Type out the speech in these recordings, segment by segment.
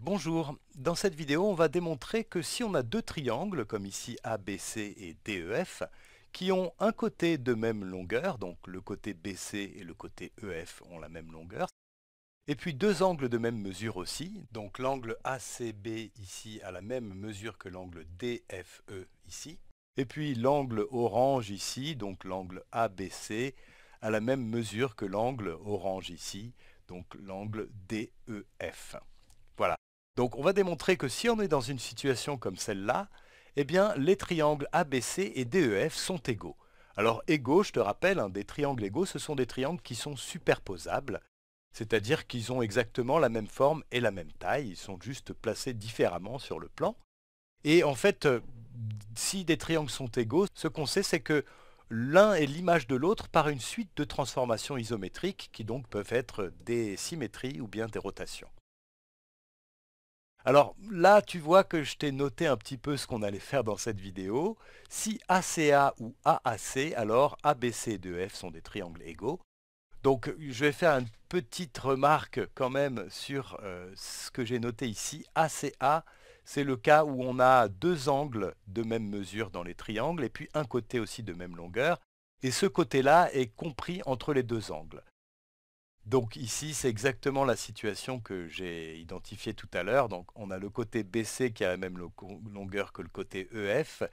Bonjour, dans cette vidéo on va démontrer que si on a deux triangles, comme ici ABC et DEF, qui ont un côté de même longueur, donc le côté BC et le côté EF ont la même longueur, et puis deux angles de même mesure aussi, donc l'angle ACB ici a la même mesure que l'angle DFE ici, et puis l'angle orange ici, donc l'angle ABC, a la même mesure que l'angle orange ici, donc l'angle DEF. Donc on va démontrer que si on est dans une situation comme celle-là, eh les triangles ABC et DEF sont égaux. Alors égaux, je te rappelle, hein, des triangles égaux, ce sont des triangles qui sont superposables, c'est-à-dire qu'ils ont exactement la même forme et la même taille, ils sont juste placés différemment sur le plan. Et en fait, euh, si des triangles sont égaux, ce qu'on sait c'est que l'un est l'image de l'autre par une suite de transformations isométriques qui donc peuvent être des symétries ou bien des rotations. Alors là, tu vois que je t'ai noté un petit peu ce qu'on allait faire dans cette vidéo. Si ACA ou AAC, alors ABC et 2F sont des triangles égaux. Donc je vais faire une petite remarque quand même sur euh, ce que j'ai noté ici. ACA, c'est le cas où on a deux angles de même mesure dans les triangles et puis un côté aussi de même longueur. Et ce côté-là est compris entre les deux angles. Donc ici, c'est exactement la situation que j'ai identifiée tout à l'heure. Donc on a le côté BC qui a la même longueur que le côté EF,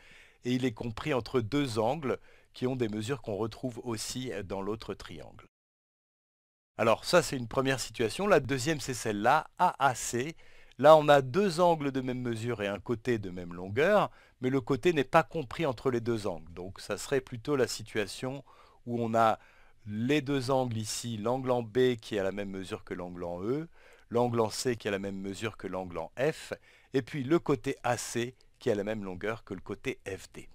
et il est compris entre deux angles qui ont des mesures qu'on retrouve aussi euh, dans l'autre triangle. Alors ça, c'est une première situation. La deuxième, c'est celle-là, AAC. Là, on a deux angles de même mesure et un côté de même longueur, mais le côté n'est pas compris entre les deux angles. Donc ça serait plutôt la situation où on a les deux angles ici, l'angle en B qui est à la même mesure que l'angle en E, l'angle en C qui est à la même mesure que l'angle en F, et puis le côté AC qui a la même longueur que le côté FD.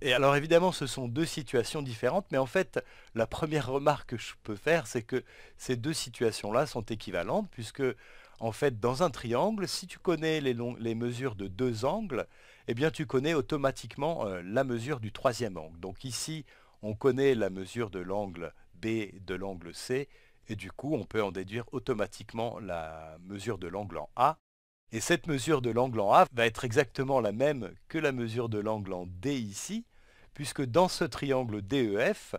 Et alors évidemment, ce sont deux situations différentes, mais en fait, la première remarque que je peux faire, c'est que ces deux situations-là sont équivalentes, puisque en fait, dans un triangle, si tu connais les, mesures de deux angles, eh bien tu connais automatiquement euh, la mesure du troisième angle. Donc ici, on connaît la mesure de l'angle B de l'angle C, et du coup on peut en déduire automatiquement la mesure de l'angle en A. Et cette mesure de l'angle en A va être exactement la même que la mesure de l'angle en D ici, puisque dans ce triangle DEF,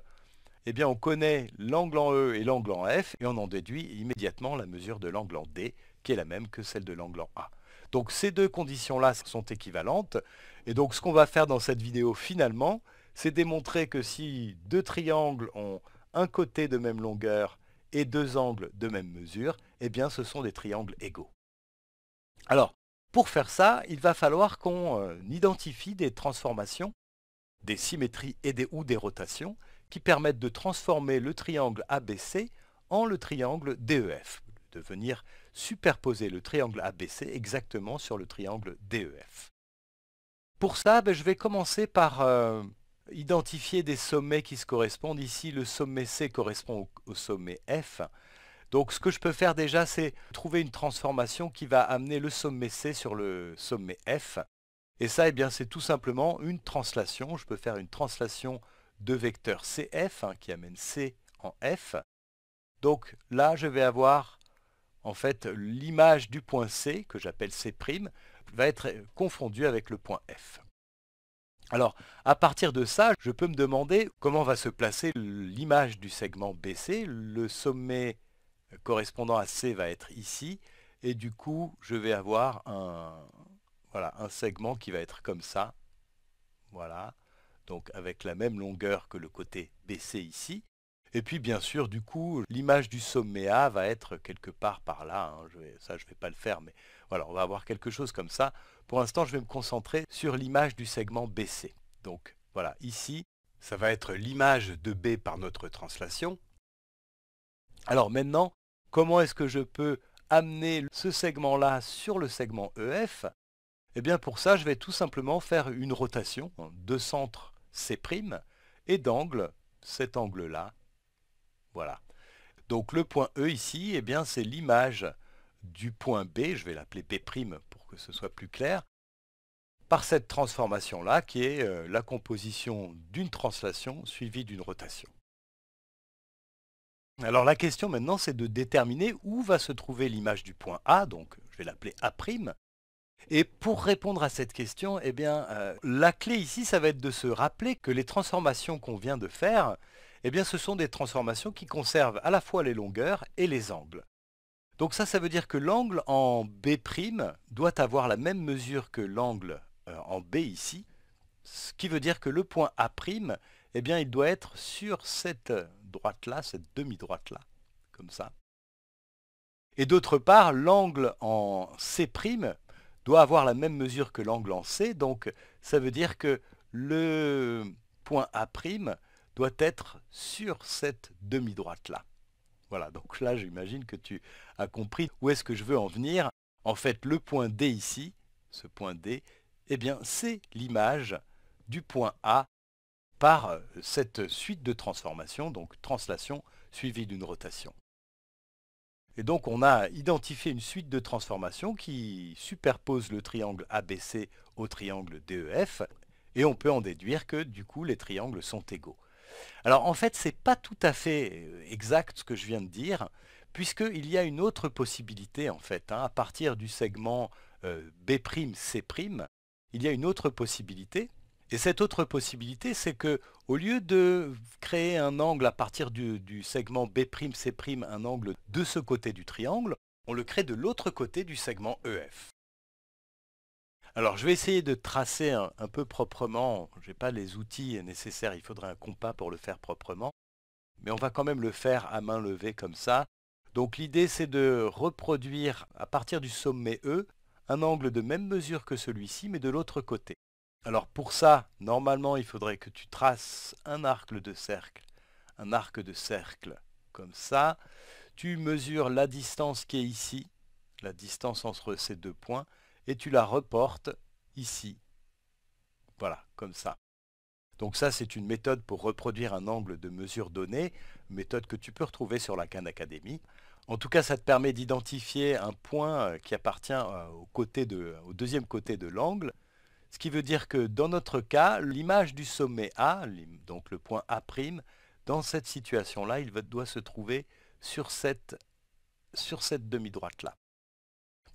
eh bien on connaît l'angle en E et l'angle en F, et on en déduit immédiatement la mesure de l'angle en D, qui est la même que celle de l'angle en A. Donc ces deux conditions-là sont équivalentes, et donc ce qu'on va faire dans cette vidéo finalement, c'est démontrer que si deux triangles ont un côté de même longueur et deux angles de même mesure, eh bien ce sont des triangles égaux. Alors, pour faire ça, il va falloir qu'on euh, identifie des transformations, des symétries et des, ou des rotations qui permettent de transformer le triangle ABC en le triangle DEF, de venir superposer le triangle ABC exactement sur le triangle DEF. Pour ça, ben, je vais commencer par euh, identifier des sommets qui se correspondent. Ici, le sommet C correspond au, sommet F. Donc ce que je peux faire déjà, c'est trouver une transformation qui va amener le sommet C sur le sommet F. Et ça, eh bien, c'est tout simplement une translation. Je peux faire une translation de vecteur CF hein, qui amène C en F. Donc là, je vais avoir en fait l'image du point C, que j'appelle C', va être confondue avec le point F. Alors, à partir de ça, je peux me demander comment va se placer l'image du segment BC. Le sommet correspondant à C va être ici, et du coup, je vais avoir un, voilà, un segment qui va être comme ça. Voilà, donc avec la même longueur que le côté BC ici. Et puis, bien sûr, du coup, l'image du sommet A va être quelque part par là. Hein. ça, je ne vais pas le faire, mais voilà, on va avoir quelque chose comme ça. Pour l'instant, je vais me concentrer sur l'image du segment BC. Donc voilà, ici, ça va être l'image de B par notre translation. Alors maintenant, comment est-ce que je peux amener ce segment-là sur le segment EF Eh bien pour ça, je vais tout simplement faire une rotation de centre C' et d'angle, cet angle-là. Voilà. Donc le point E ici, eh bien c'est l'image du point B, je vais l'appeler B' pour que ce soit plus clair, par cette transformation-là qui est euh, la composition d'une translation suivie d'une rotation. Alors la question maintenant c'est de déterminer où va se trouver l'image du point A, donc je vais l'appeler A'. Et pour répondre à cette question, eh bien, euh, la clé ici ça va être de se rappeler que les transformations qu'on vient de faire, eh bien, ce sont des transformations qui conservent à la fois les longueurs et les angles. Donc ça, ça veut dire que l'angle en B' doit avoir la même mesure que l'angle euh, en B ici, ce qui veut dire que le point A', eh il doit être sur cette droite-là, cette demi-droite-là, comme ça. Et d'autre part, l'angle en C' doit avoir la même mesure que l'angle en C, donc ça veut dire que le point A' doit être sur cette demi-droite-là. Voilà, donc là j'imagine que tu as compris où est-ce que je veux en venir. En fait, le point D ici, ce point D, eh bien c'est l'image du point A par euh, cette suite de transformations, donc translation suivie d'une rotation. Et donc on a identifié une suite de transformations qui superpose le triangle ABC au triangle DEF, et on peut en déduire que du coup les triangles sont égaux. Alors en fait, ce n'est pas tout à fait euh, exact ce que je viens de dire, puisqu'il y a une autre possibilité en fait. Hein. à partir du segment euh, B'C', il y a une autre possibilité. Et cette autre possibilité, c'est que au lieu de créer un angle à partir du, du segment B'C', un angle de ce côté du triangle, on le crée de l'autre côté du segment EF. Alors je vais essayer de tracer un, peu proprement, je n'ai pas les outils nécessaires, il faudrait un compas pour le faire proprement, mais on va quand même le faire à main levée comme ça. Donc l'idée c'est de reproduire à partir du sommet E un angle de même mesure que celui-ci mais de l'autre côté. Alors pour ça, normalement il faudrait que tu traces un arc de cercle, un arc de cercle comme ça. Tu mesures la distance qui est ici, la distance entre ces deux points, et tu la reportes ici. Voilà, comme ça. Donc ça, c'est une méthode pour reproduire un angle de mesure donné, méthode que tu peux retrouver sur la Khan Academy. En tout cas, ça te permet d'identifier un point euh, qui appartient euh, au, deuxième côté de l'angle, ce qui veut dire que dans notre cas, l'image du sommet A, donc le point A', dans cette situation-là, il doit se trouver sur cette demi-droite-là.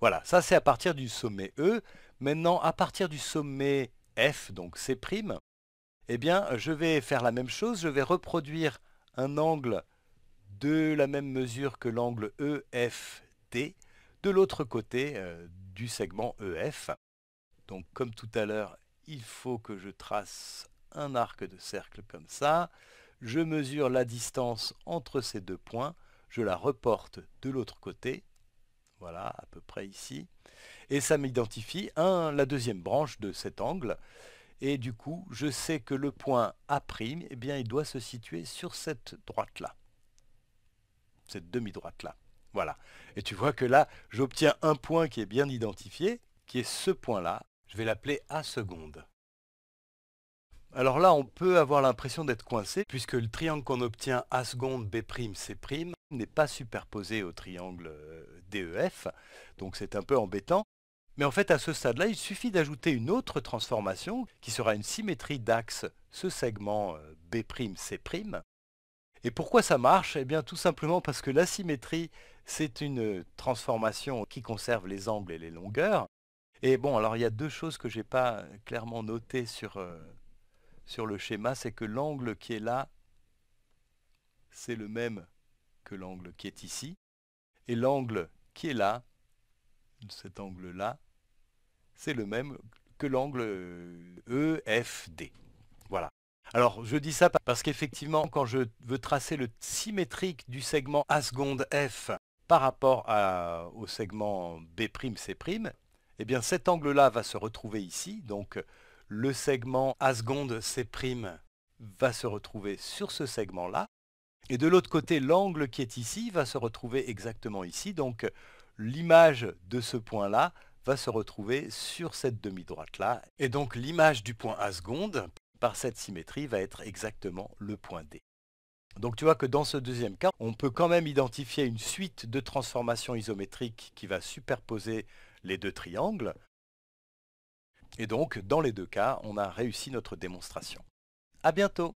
Voilà, ça c'est à partir du sommet E. Maintenant, à partir du sommet F, donc C', eh bien, je vais faire la même chose. Je vais reproduire un angle de la même mesure que l'angle EFT de l'autre côté euh, du segment EF. Donc, comme tout à l'heure, il faut que je trace un arc de cercle comme ça. Je mesure la distance entre ces deux points. Je la reporte de l'autre côté voilà, à peu près ici. Et ça m'identifie la deuxième branche de cet angle. Et du coup, je sais que le point A', eh bien, il doit se situer sur cette droite-là. Cette demi-droite-là. Voilà. Et tu vois que là, j'obtiens un point qui est bien identifié, qui est ce point-là. Je vais l'appeler A seconde. Alors là, on peut avoir l'impression d'être coincé, puisque le triangle qu'on obtient A seconde, B', C' n'est pas superposé au triangle euh, DEF, donc c'est un peu embêtant. Mais en fait, à ce stade-là, il suffit d'ajouter une autre transformation qui sera une symétrie d'axe, ce segment euh, B'C'. Et pourquoi ça marche Eh bien, tout simplement parce que la symétrie, c'est une transformation qui conserve les angles et les longueurs. Et bon, alors il y a deux choses que j'ai pas clairement notées sur, euh, sur le schéma, c'est que l'angle qui est là, c'est le même que l'angle qui est ici. Et l'angle qui est là, cet angle-là, c'est le même que l'angle EFD. Euh, e, voilà. Alors, je dis ça parce qu'effectivement, quand je veux tracer le symétrique du segment A seconde F par rapport à, au segment B'C', eh bien cet angle-là va se retrouver ici. Donc, le segment A seconde C' va se retrouver sur ce segment-là. Et de l'autre côté, l'angle qui est ici va se retrouver exactement ici. Donc l'image de ce point-là va se retrouver sur cette demi-droite-là. Et donc l'image du point A seconde, par cette symétrie, va être exactement le point D. Donc tu vois que dans ce deuxième cas, on peut quand même identifier une suite de transformations isométriques qui va superposer les deux triangles. Et donc, dans les deux cas, on a réussi notre démonstration. A bientôt